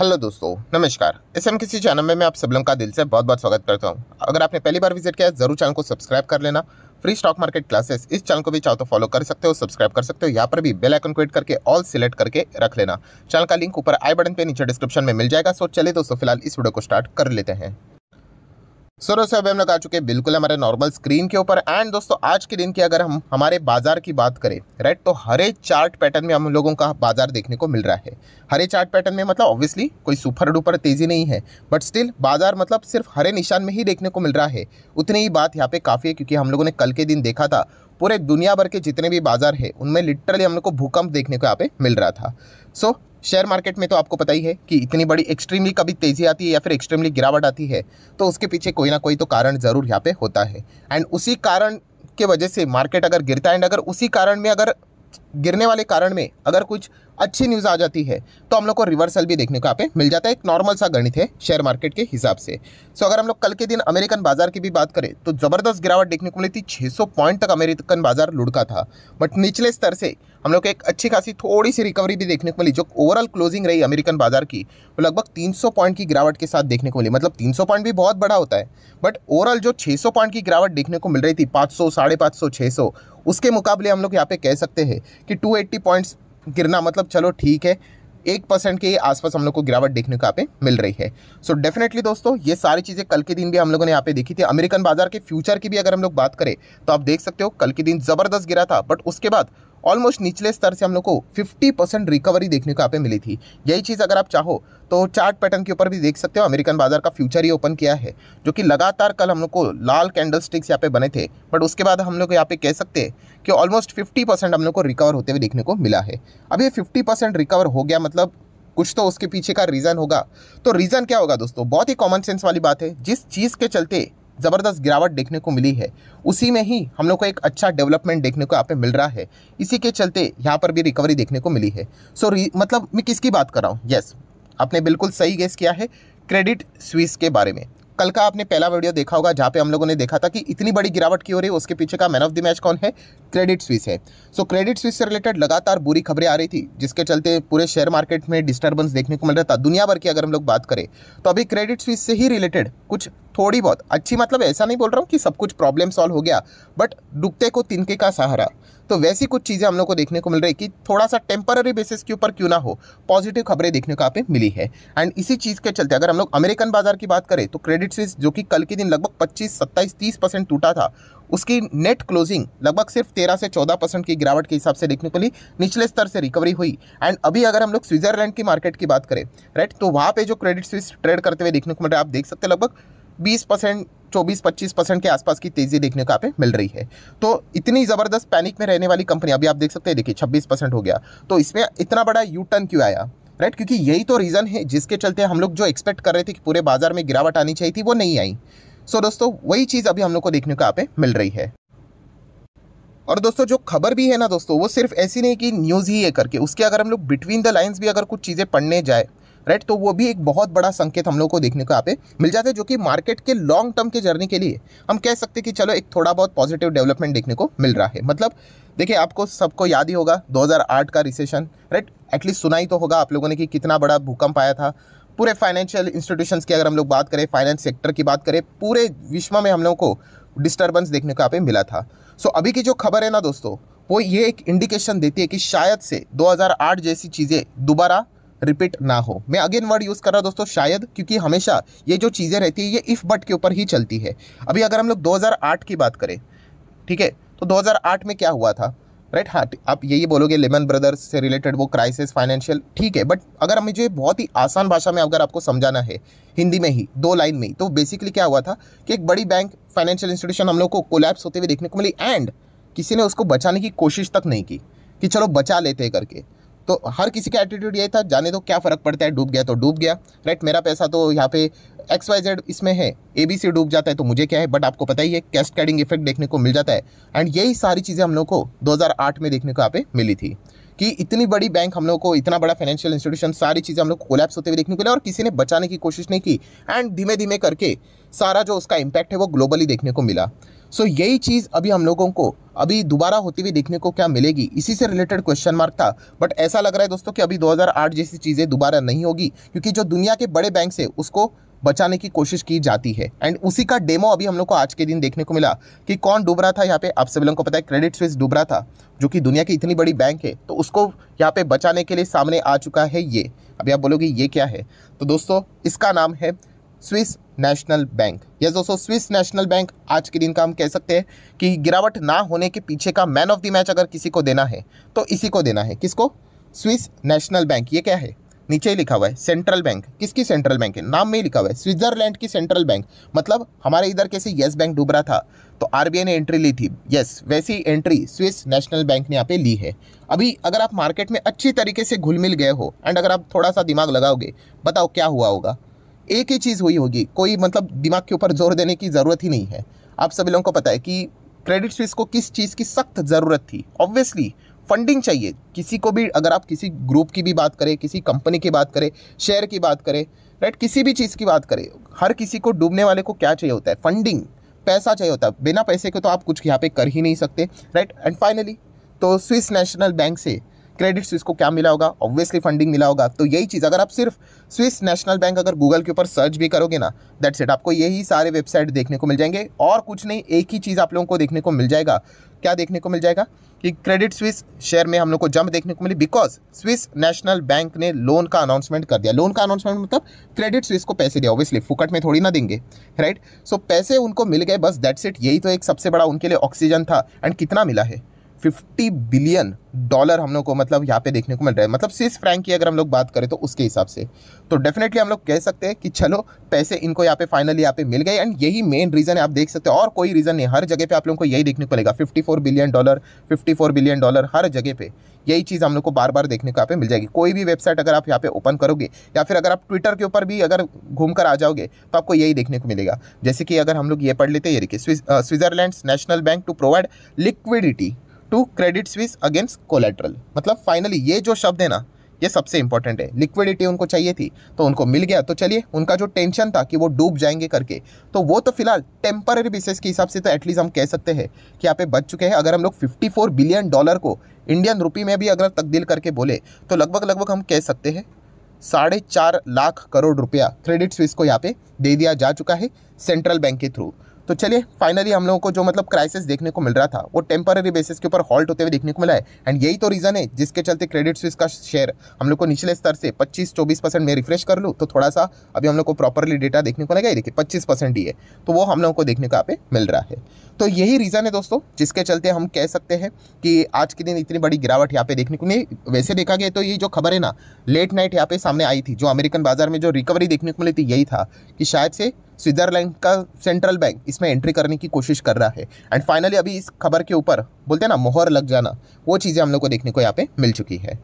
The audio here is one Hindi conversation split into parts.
हेलो दोस्तों नमस्कार इस एम किसी चैनल में मैं आप सब लोगों का दिल से बहुत बहुत स्वागत करता हूं अगर आपने पहली बार विजिट किया जरूर चैनल को सब्सक्राइब कर लेना फ्री स्टॉक मार्केट क्लासेस इस चैनल को भी चाहो तो फॉलो कर सकते हो सब्सक्राइब कर सकते हो यहाँ पर भी बेल आइकन क्विट करके ऑल सिलेक्ट करके रख लेना चैनल का लिंक ऊपर आई बटन पर नीचे डिस्क्रिप्शन में मिल जाएगा सो चले दोस्तों फिलहाल इस वीडियो को स्टार्ट कर लेते हैं सो दोस्तों अभी हम लोग आ चुके हैं बिल्कुल हमारे नॉर्मल स्क्रीन के ऊपर एंड दोस्तों आज के दिन की अगर हम हमारे बाजार की बात करें राइट तो हरे चार्ट पैटर्न में हम लोगों का बाजार देखने को मिल रहा है हरे चार्ट पैटर्न में मतलब ऑब्वियसली कोई सुपर डुपर तेजी नहीं है बट स्टिल बाजार मतलब सिर्फ हरे निशान में ही देखने को मिल रहा है उतनी ही बात यहाँ पे काफ़ी है क्योंकि हम लोगों ने कल के दिन देखा था पूरे दुनिया भर के जितने भी बाजार है उनमें लिटरली हम लोग को भूकंप देखने को यहाँ पे मिल रहा था सो so, शेयर मार्केट में तो आपको पता ही है कि इतनी बड़ी एक्सट्रीमली कभी तेज़ी आती है या फिर एक्सट्रीमली गिरावट आती है तो उसके पीछे कोई ना कोई तो कारण ज़रूर यहाँ पे होता है एंड उसी कारण के वजह से मार्केट अगर गिरता है एंड अगर उसी कारण में अगर गिरने वाले कारण में अगर कुछ अच्छी न्यूज़ आ जाती है तो हम लोग को रिवर्सल भी देखने को यहाँ पे मिल जाता है एक नॉर्मल सा गणित है शेयर मार्केट के हिसाब से सो अगर हम लोग कल के दिन अमेरिकन बाजार की भी बात करें तो ज़बरदस्त गिरावट देखने को मिली थी 600 पॉइंट तक अमेरिकन बाजार लुढ़का था बट निचले स्तर से हम लोग को एक अच्छी खासी थोड़ी सी रिकवरी भी देखने को मिली जो ओवरऑल क्लोजिंग रही अमेरिकन बाजार की वो लगभग 300 पॉइंट की गिरावट के साथ देखने को मिली मतलब 300 पॉइंट भी बहुत बड़ा होता है बट ओवरऑल जो 600 पॉइंट की गिरावट देखने को मिल रही थी 500 सौ साढ़े पाँच उसके मुकाबले हम लोग यहाँ पे कह सकते हैं कि टू पॉइंट्स गिरना मतलब चलो ठीक है एक परसेंट के आसपास हम लोग को गिरावट देखने को यहाँ पे मिल रही है सो so डेफिनेटली दोस्तों ये सारी चीज़ें कल के दिन भी हम लोगों ने यहाँ पे देखी थी अमेरिकन बाजार के फ्यूचर की भी अगर हम लोग बात करें तो आप देख सकते हो कल के दिन ज़बरदस्त गिरा था बट उसके बाद ऑलमोस्ट निचले स्तर से हम लोग को 50 परसेंट रिकवरी देखने को यहाँ पे मिली थी यही चीज़ अगर आप चाहो तो चार्ट पैटर्न के ऊपर भी देख सकते हो अमेरिकन बाजार का फ्यूचर ही ओपन किया है जो कि लगातार कल हम लोग को लाल कैंडल स्टिक्स यहाँ पे बने थे बट उसके बाद हम लोग यहाँ पे कह सकते हैं कि ऑलमोस्ट फिफ्टी परसेंट हम लोग को रिकवर होते हुए देखने को मिला है अब ये फिफ्टी परसेंट रिकवर हो गया मतलब कुछ तो उसके पीछे का रीज़न होगा तो रीज़न क्या होगा दोस्तों बहुत ही कॉमन सेंस वाली बात है जिस चीज़ के चलते ज़बरदस्त गिरावट देखने को मिली है उसी में ही हम लोग को एक अच्छा डेवलपमेंट देखने को यहाँ पे मिल रहा है इसी के चलते यहाँ पर भी रिकवरी देखने को मिली है सो so, मतलब मैं किसकी बात कर रहा हूँ येस आपने बिल्कुल सही गेस किया है क्रेडिट स्विस के बारे में कल का आपने पहला वीडियो देखा होगा जहाँ पे हम लोगों ने देखा था कि इतनी बड़ी गिरावट की हो रही है उसके पीछे का मैन ऑफ द मैच कौन है क्रेडिट स्विस है सो क्रेडिट स्विस से रिलेटेड लगातार बुरी खबरें आ रही थी जिसके चलते पूरे शेयर मार्केट में डिस्टर्बेंस देखने को मिल रहा था दुनिया भर की अगर हम लोग बात करें तो अभी क्रेडिट स्विस से ही रिलेटेड कुछ थोड़ी बहुत अच्छी मतलब ऐसा नहीं बोल रहा हूँ कि सब कुछ प्रॉब्लम सॉल्व हो गया बट डुबते को तिनके का सहारा तो वैसी कुछ चीज़ें हम लोग को देखने को मिल रही है कि थोड़ा सा टेम्पररी बेसिस के ऊपर क्यों ना हो पॉजिटिव खबरें देखने को आप मिली है एंड इसी चीज़ के चलते अगर हम लोग अमेरिकन बाजार की बात करें तो क्रेडिट सीज जो कि कल के दिन लगभग पच्चीस सत्ताईस तीस परसेंट टूटा था उसकी नेट क्लोजिंग लगभग सिर्फ तेरह से चौदह परसेंट की गिरावट के हिसाब से देखने को मिली निचले स्तर से रिकवरी हुई एंड अभी अगर हम लोग स्विट्जरलैंड की मार्केट की बात करें राइट तो वहाँ पे जो क्रेडिट स्विस ट्रेड करते हुए देखने को मिल रहा है आप देख सकते हैं लगभग बीस परसेंट चौबीस पच्चीस परसेंट के आसपास की तेजी देखने को आप मिल रही है तो इतनी ज़बरदस्त पैनिक में रहने वाली कंपनी अभी आप देख सकते हैं देखिए छब्बीस परसेंट हो गया तो इसमें इतना बड़ा यू टर्न क्यों आया राइट क्योंकि यही तो रीज़न है जिसके चलते हम लोग जो एक्सपेक्ट कर रहे थे कि पूरे बाजार में गिरावट आनी चाहिए थी वो नहीं आई सो दोस्तों वही चीज़ अभी हम लोग को देखने को आप मिल रही है और दोस्तों जो खबर भी है ना दोस्तों वो सिर्फ ऐसी नहीं कि न्यूज़ ही है करके उसके अगर हम लोग बिटवीन द लाइंस भी अगर कुछ चीज़ें पढ़ने जाए राइट तो वो भी एक बहुत बड़ा संकेत हम लोग को देखने को यहाँ पे मिल जाता है जो कि मार्केट के लॉन्ग टर्म के जर्नी के लिए हम कह सकते हैं कि चलो एक थोड़ा बहुत पॉजिटिव डेवलपमेंट देखने को मिल रहा है मतलब देखिए आपको सबको याद ही होगा 2008 का रिसेशन राइट एटलीस्ट सुना ही तो होगा आप लोगों ने कि कितना बड़ा भूकंप आया था पूरे फाइनेंशियल इंस्टीट्यूशंस की अगर हम लोग बात करें फाइनेंस सेक्टर की बात करें पूरे विश्व में हम लोग को डिस्टर्बेंस देखने को यहाँ पे मिला था सो so, अभी की जो खबर है ना दोस्तों वो ये एक इंडिकेशन देती है कि शायद से 2008 जैसी चीज़ें दोबारा रिपीट ना हो मैं अगेन वर्ड यूज़ कर रहा हूँ दोस्तों शायद क्योंकि हमेशा ये जो चीज़ें रहती है ये इफ़ बट के ऊपर ही चलती है अभी अगर हम लोग 2008 की बात करें ठीक है तो 2008 में क्या हुआ था राइट हाँ आप यही बोलोगे लेमन ब्रदर्स से रिलेटेड वो क्राइसिस फाइनेंशियल ठीक है बट अगर मुझे बहुत ही आसान भाषा में अगर आपको समझाना है हिंदी में ही दो लाइन में ही तो बेसिकली क्या हुआ था कि एक बड़ी बैंक फाइनेंशियल इंस्टीट्यूशन हम लोग को कोलैप्स होते हुए देखने को मिली एंड किसी ने उसको बचाने की कोशिश तक नहीं की कि चलो बचा लेते करके तो हर किसी का एटीट्यूड यही था जाने दो क्या फ़र्क पड़ता है डूब गया तो डूब गया राइट मेरा पैसा तो यहाँ पे एक्स वाई जेड इसमें है ए बी सी डूब जाता है तो मुझे क्या है बट आपको पता ही है कैडिंग इफेक्ट देखने को मिल जाता है एंड यही सारी चीज़ें हम लोग को 2008 में देखने को यहाँ पे मिली थी कि इतनी बड़ी बैंक हम लोग को इतना बड़ा फाइनेंशियल इंस्टीट्यूशन सारी चीज़ें हम लोग कोलैप्स होते हुए देखने को मिले और किसी ने बचाने की कोशिश नहीं की एंड धीमे धीमे करके सारा जो उसका इम्पैक्ट है वो ग्लोबली देखने को मिला सो so, यही चीज़ अभी हम लोगों को अभी दोबारा होती हुई देखने को क्या मिलेगी इसी से रिलेटेड क्वेश्चन मार्क था बट ऐसा लग रहा है दोस्तों कि अभी 2008 जैसी चीज़ें दोबारा नहीं होगी क्योंकि जो दुनिया के बड़े बैंक है उसको बचाने की कोशिश की जाती है एंड उसी का डेमो अभी हम लोग को आज के दिन देखने को मिला कि कौन डूब रहा था यहाँ पे आप सभी लोगों को पता है क्रेडिट स्विस डूब रहा था जो कि दुनिया की इतनी बड़ी बैंक है तो उसको यहाँ पे बचाने के लिए सामने आ चुका है ये अभी आप बोलोगे ये क्या है तो दोस्तों इसका नाम है स्विस नेशनल बैंक यस दोस्तों स्विस नेशनल बैंक आज के दिन का हम कह सकते हैं कि गिरावट ना होने के पीछे का मैन ऑफ द मैच अगर किसी को देना है तो इसी को देना है किसको स्विस नेशनल बैंक ये क्या है नीचे ही लिखा हुआ है सेंट्रल बैंक किसकी सेंट्रल बैंक है नाम में ही लिखा हुआ है स्विट्जरलैंड की सेंट्रल बैंक मतलब हमारे इधर कैसे येस बैंक डूब रहा था तो आरबीआई ने एंट्री ली थी यस वैसी एंट्री स्विस नेशनल बैंक ने यहाँ पे ली है अभी अगर आप मार्केट में अच्छी तरीके से घुल मिल गए हो एंड अगर आप थोड़ा सा दिमाग लगाओगे बताओ क्या हुआ होगा एक ही चीज़ हुई होगी कोई मतलब दिमाग के ऊपर जोर देने की ज़रूरत ही नहीं है आप सभी लोगों को पता है कि क्रेडिट स्विस को किस चीज़ की सख्त ज़रूरत थी ऑब्वियसली फंडिंग चाहिए किसी को भी अगर आप किसी ग्रुप की भी बात करें किसी कंपनी की बात करें शेयर की बात करें राइट किसी भी चीज़ की बात करें हर किसी को डूबने वाले को क्या चाहिए होता है फंडिंग पैसा चाहिए होता है बिना पैसे के तो आप कुछ यहाँ पे कर ही नहीं सकते राइट एंड फाइनली तो स्विस नेशनल बैंक से क्रेडिट्स इसको क्या मिला होगा ऑब्वियसली फंडिंग मिला होगा तो यही चीज़ अगर आप सिर्फ स्विस नेशनल बैंक अगर गूगल के ऊपर सर्च भी करोगे ना दैट्स इट आपको यही सारे वेबसाइट देखने को मिल जाएंगे और कुछ नहीं एक ही चीज़ आप लोगों को देखने को मिल जाएगा क्या देखने को मिल जाएगा कि क्रेडिट स्विस शेयर में हम लोग को जंप देखने को मिली बिकॉज स्विस नेशनल बैंक ने लोन का अनाउंसमेंट कर दिया लोन का अनाउंसमेंट मतलब क्रेडिट स्विस को पैसे दिया ऑब्वियसली फुकट में थोड़ी ना देंगे राइट right? सो so, पैसे उनको मिल गए बस दैट्स इट यही तो एक सबसे बड़ा उनके लिए ऑक्सीजन था एंड कितना मिला है फिफ्टी बिलियन डॉलर हम लोग को मतलब यहाँ पे देखने को मिल रहा है मतलब सिर्फ फ्रैंक की अगर हम लोग बात करें तो उसके हिसाब से तो डेफिनेटली हम लोग कह सकते हैं कि चलो पैसे इनको यहाँ पे फाइनली यहाँ पे मिल गए एंड यही मेन रीज़न है आप देख सकते हो और कोई रीज़न नहीं हर जगह पे आप लोगों को यही देखने को मिलेगा four billion dollar four billion dollar हर जगह पर यही चीज़ हम लोग को बार बार देखने को यहाँ पे मिल जाएगी कोई भी वेबसाइट अगर आप यहाँ पे ओपन करोगे या फिर अगर आप ट्विटर के ऊपर भी अगर घूम आ जाओगे तो आपको यही देखने को मिलेगा जैसे कि अगर हम लोग ये पढ़ लेते हैं ये देखिए Switzerland National Bank to provide liquidity to Credit Suisse against collateral मतलब फाइनली ये जो शब्द है ना ये सबसे इंपॉर्टेंट है लिक्विडिटी उनको चाहिए थी तो उनको मिल गया तो चलिए उनका जो टेंशन था कि वो डूब जाएंगे करके तो वो तो फिलहाल टेम्पररी बेसिस के हिसाब से तो एटलीस्ट हम कह सकते हैं कि यहाँ पे बच चुके हैं अगर हम लोग 54 बिलियन डॉलर को इंडियन रुपी में भी अगर तब्दील करके बोले तो लगभग लगभग हम कह सकते हैं साढ़े चार लाख करोड़ रुपया क्रेडिट स्विस को यहाँ पे दे दिया जा चुका है सेंट्रल बैंक के थ्रू तो चलिए फाइनली हम लोगों को जो मतलब क्राइसिस देखने को मिल रहा था वो टेम्पररी बेसिस के ऊपर हॉल्ट होते हुए देखने को मिला है एंड यही तो रीज़न है जिसके चलते क्रेडिट स्विस का शेयर हम लोग को निचले स्तर से 25-24 परसेंट में रिफ्रेश कर लूँ तो थोड़ा सा अभी हम लोग को प्रॉपरली डेटा देखने को लगा ये देखिए पच्चीस परसेंट ही है तो वो हम लोगों को देखने को यहाँ पे मिल रहा है तो यही रीज़न है दोस्तों जिसके चलते हम कह सकते हैं कि आज के दिन इतनी बड़ी गिरावट यहाँ पे देखने को नहीं वैसे देखा गया तो ये जो खबर है ना लेट नाइट यहाँ पे सामने आई थी जो अमेरिकन बाजार में जो रिकवरी देखने को मिली थी यही था कि शायद से स्विट्जरलैंड का सेंट्रल बैंक इसमें एंट्री करने की कोशिश कर रहा है एंड फाइनली अभी इस खबर के ऊपर बोलते हैं ना मोहर लग जाना वो चीज़ें हम लोग को देखने को यहाँ पे मिल चुकी है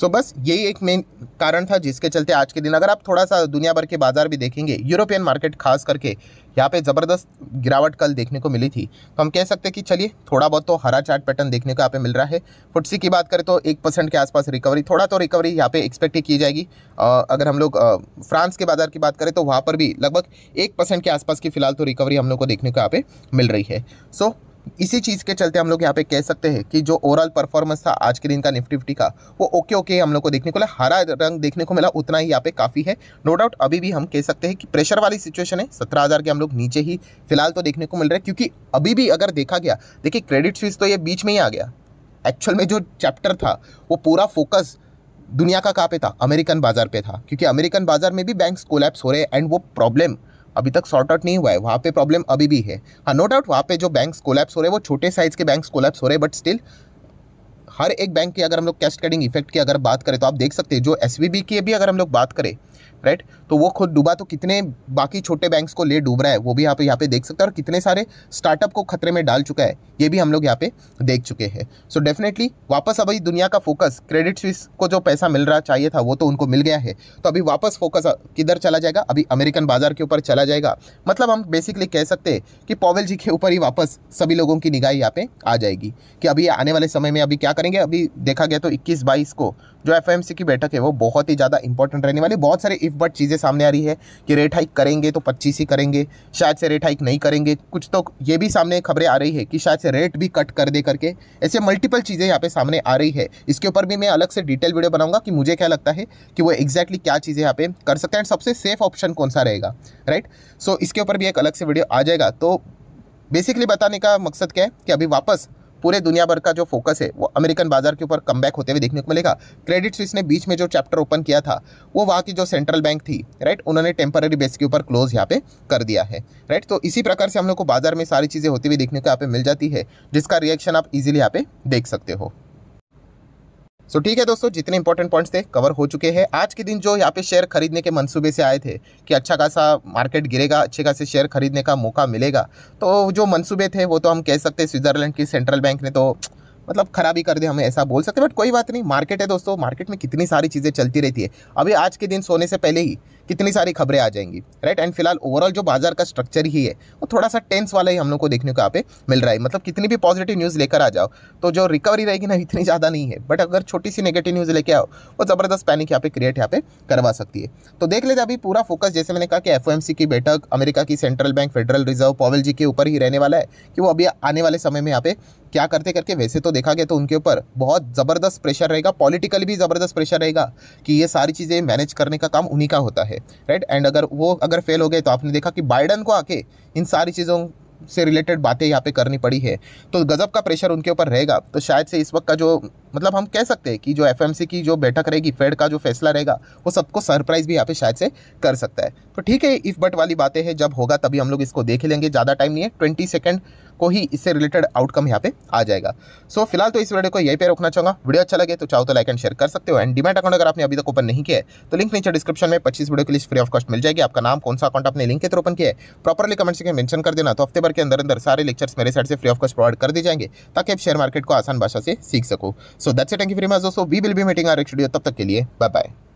सो बस यही एक मेन कारण था जिसके चलते आज के दिन अगर आप थोड़ा सा दुनिया भर के बाजार भी देखेंगे यूरोपियन मार्केट खास करके यहाँ पे ज़बरदस्त गिरावट कल देखने को मिली थी तो हम कह सकते हैं कि चलिए थोड़ा बहुत तो हरा चार्ट पैटर्न देखने को यहाँ पे मिल रहा है फुटसी की बात करें तो एक परसेंट के आसपास रिकवरी थोड़ा तो रिकवरी यहाँ पे एक्सपेक्ट की जाएगी आ, अगर हम लोग फ्रांस के बाजार की बात करें तो वहाँ पर भी लगभग एक परसेंट के आसपास की फिलहाल तो रिकवरी हम लोग को देखने को यहाँ पे मिल रही है सो so, इसी चीज़ के चलते हम लोग यहाँ पे कह सकते हैं कि जो ओवरऑल परफॉर्मेंस था आज के दिन का निफ्टी फिफ्टी का वो ओके ओके हम लोग को देखने को मिला हरा रंग देखने को मिला उतना ही यहाँ पे काफ़ी है नो डाउट अभी भी हम कह सकते हैं कि प्रेशर वाली सिचुएशन है सत्रह हज़ार के हम लोग नीचे ही फिलहाल तो देखने को मिल रहा है क्योंकि अभी भी अगर देखा गया देखिए क्रेडिट फीस तो ये बीच में ही आ गया एक्चुअल में जो चैप्टर था वो पूरा फोकस दुनिया का कहाँ पे था अमेरिकन बाजार पे था क्योंकि अमेरिकन बाजार में भी बैंक्स कोलैप्स हो रहे हैं एंड वो प्रॉब्लम अभी तक सॉर्ट आउट नहीं हुआ है वहाँ पे प्रॉब्लम अभी भी है हाँ नो डाउट वहाँ पे जो बैंक्स कोलैप्स हो रहे हैं वो छोटे साइज़ के बैंक्स कोलैप्स हो रहे हैं बट स्टिल हर एक बैंक की अगर हम लोग कैश कटिंग इफेक्ट की अगर बात करें तो आप देख सकते हैं जो एस की भी अगर हम लोग बात करें राइट तो वो खुद डूबा तो कितने बाकी छोटे बैंक्स को ले डूब रहा है वो भी आप यहाँ पे देख सकते हैं और कितने सारे स्टार्टअप को खतरे में डाल चुका है ये भी हम लोग यहाँ पे देख चुके हैं सो डेफिनेटली वापस अभी दुनिया का फोकस क्रेडिट स्विस को जो पैसा मिल रहा चाहिए था वो तो उनको मिल गया है तो अभी वापस फोकस किधर चला जाएगा अभी अमेरिकन बाजार के ऊपर चला जाएगा मतलब हम बेसिकली कह सकते हैं कि पॉवेल जी के ऊपर ही वापस सभी लोगों की निगाह यहाँ पे आ जाएगी कि अभी आने वाले समय में अभी क्या करेंगे अभी देखा गया तो इक्कीस बाईस को जो एफ की बैठक है वो बहुत ही ज़्यादा इंपॉर्टेंट रहने वाली बहुत सारे इफ बट चीज़ें सामने आ रही है कि रेट हाइक करेंगे तो पच्चीस ही करेंगे शायद से रेट हाइक नहीं करेंगे कुछ तो ये भी सामने खबरें आ रही है कि शायद से रेट भी कट कर दे करके ऐसे मल्टीपल चीज़ें यहाँ पे सामने आ रही है इसके ऊपर भी मैं अलग से डिटेल वीडियो बनाऊंगा कि मुझे क्या लगता है कि वो एग्जैक्टली क्या चीज़ें यहाँ पे कर सकते हैं सबसे सेफ ऑप्शन कौन सा रहेगा राइट सो इसके ऊपर भी एक अलग से वीडियो आ जाएगा तो बेसिकली बताने का मकसद क्या है कि अभी वापस पूरे दुनिया भर का जो फोकस है वो अमेरिकन बाजार के ऊपर कम होते हुए देखने को मिलेगा क्रेडिट स्विस ने बीच में जो चैप्टर ओपन किया था वो वहाँ की जो सेंट्रल बैंक थी राइट उन्होंने टेम्पररी बेस के ऊपर क्लोज यहाँ पे कर दिया है राइट तो इसी प्रकार से हम लोग को बाजार में सारी चीज़ें होती हुई देखने को यहाँ पे मिल जाती है जिसका रिएक्शन आप इजिली यहाँ पे देख सकते हो सो ठीक है दोस्तों जितने इंपॉर्टेंट पॉइंट्स थे कवर हो चुके हैं आज के दिन जो यहाँ पे शेयर खरीदने के मंसूबे से आए थे कि अच्छा खासा मार्केट गिरेगा अच्छे खासे शेयर खरीदने का मौका मिलेगा तो जो मंसूबे थे वो तो हम कह सकते हैं स्विट्ज़रलैंड की सेंट्रल बैंक ने तो मतलब खराबी कर दे हमें ऐसा बोल सकते बट कोई बात नहीं मार्केट है दोस्तों मार्केट में कितनी सारी चीज़ें चलती रहती है अभी आज के दिन सोने से पहले ही कितनी सारी खबरें आ जाएंगी राइट एंड फिलहाल ओवरऑल जो बाजार का स्ट्रक्चर ही है वो थोड़ा सा टेंस वाला ही हम लोग को देखने को यहाँ पे मिल रहा है मतलब कितनी भी पॉजिटिव न्यूज़ लेकर आ जाओ तो जो रिकवरी रहेगी ना इतनी ज़्यादा नहीं है बट अगर छोटी सी नेगेटिव न्यूज़ लेके आओ वो ज़बरदस्त पैनिक यहाँ पे क्रिएट यहाँ पे करवा सकती है तो देख लेते अभी पूरा फोकस जैसे मैंने कहा कि एफ की बैठक अमेरिका की central bank Federal Reserve Powell ji के ऊपर ही रहने वाला है कि वो अभी आने वाले समय में यहाँ पे क्या करते करके वैसे तो देखा गया तो उनके ऊपर बहुत ज़बरदस्त प्रेशर रहेगा पॉलिटिकली भी ज़बरदस्त प्रेशर रहेगा कि ये सारी चीज़ें मैनेज करने का काम उन्हीं का होता है राइट एंड अगर वो अगर फेल हो गए तो आपने देखा कि बाइडन को आके इन सारी चीज़ों से रिलेटेड बातें यहाँ पे करनी पड़ी है तो गज़ब का प्रेशर उनके ऊपर रहेगा तो शायद से इस वक्त का जो मतलब हम कह सकते हैं कि जो एफ की जो बैठक रहेगी फेड का जो फैसला रहेगा वो सबको सरप्राइज भी यहाँ पे शायद से कर सकता है तो ठीक है इफ बट वाली बातें हैं जब होगा तभी हम लोग इसको देख लेंगे ज़्यादा टाइम नहीं है ट्वेंटी सेकेंड को ही इससे रिलेटेड आउटकम यहाँ पे आ जाएगा सो so, फिलहाल तो इस वीडियो को यही पे रोकना चाहूँगा वीडियो अच्छा लगे तो चाहो तो लाइक एंड शेयर कर सकते हो एंड डिमेट अकाउंट अगर आपने अभी तक ओपन नहीं किया है तो लिंक नीचे डिस्क्रिप्शन में पच्चीस वीडियो के लिए फ्री ऑफ कॉस्ट मिल जाएगी आपका नाम कौन सा अकाउंट आपने लिंक के थ्रू ओपन किया है प्रॉपरली कमेंट से मेंशन कर देना तो हफ्ते भर के अंदर अंदर सारे लेक्चर्स मेरे साइड से फ्री ऑफ कॉस्ट प्रोवाइड कर दी जाएंगे ताकि आप शेयर मार्केट को आसान भाषा से सीख सको so that's it thank you very much दोस्तों we will be meeting our video तब तक के लिए बाय बाय